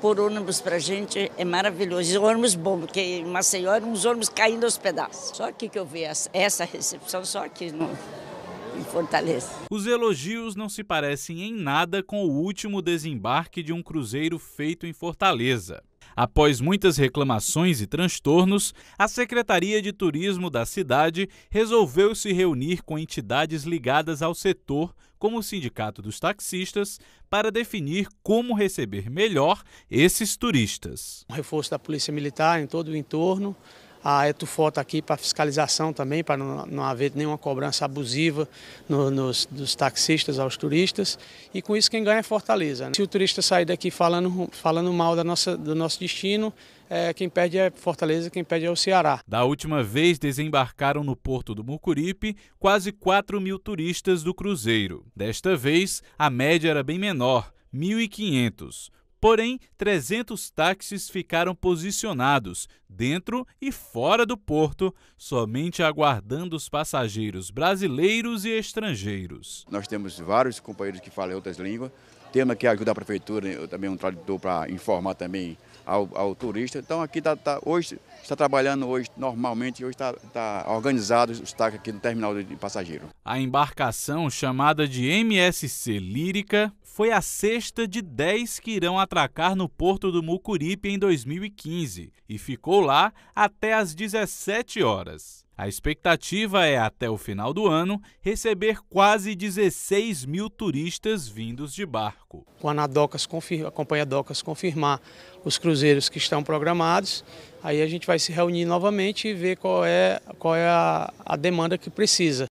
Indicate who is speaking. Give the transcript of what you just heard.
Speaker 1: por ônibus para a gente é maravilhoso. E ônibus bom, porque em Maceió eram uns ônibus caindo aos pedaços. Só aqui que eu vejo essa recepção, só aqui no, em Fortaleza.
Speaker 2: Os elogios não se parecem em nada com o último desembarque de um cruzeiro feito em Fortaleza. Após muitas reclamações e transtornos, a Secretaria de Turismo da cidade resolveu se reunir com entidades ligadas ao setor, como o Sindicato dos Taxistas, para definir como receber melhor esses turistas.
Speaker 3: Um reforço da Polícia Militar em todo o entorno a ah, Etufó está aqui para fiscalização também, para não, não haver nenhuma cobrança abusiva no, nos, dos taxistas aos turistas. E com isso quem ganha é Fortaleza. Né? Se o turista sair daqui falando, falando mal da nossa, do nosso destino, é, quem perde é Fortaleza, quem perde é o Ceará. Da última
Speaker 2: vez desembarcaram no porto do Mucuripe quase 4 mil turistas do cruzeiro. Desta vez, a média era bem menor, 1.500. Porém, 300 táxis ficaram posicionados dentro e fora do porto, somente aguardando os passageiros brasileiros e estrangeiros.
Speaker 1: Nós temos vários companheiros que falam outras línguas. Temos aqui a ajuda a prefeitura, eu também um tradutor para informar também ao, ao turista. Então aqui tá, tá, hoje está trabalhando hoje normalmente, hoje está tá organizado os destaque aqui no terminal de passageiro.
Speaker 2: A embarcação chamada de MSC Lírica foi a sexta de 10 que irão atracar no porto do Mucuripe em 2015 e ficou lá até às 17 horas. A expectativa é, até o final do ano, receber quase
Speaker 3: 16 mil turistas vindos de barco. Quando a, Docas confirma, a Companhia Docas confirmar os cruzeiros que estão programados, aí a gente vai se reunir novamente e ver qual é, qual é a, a demanda que precisa.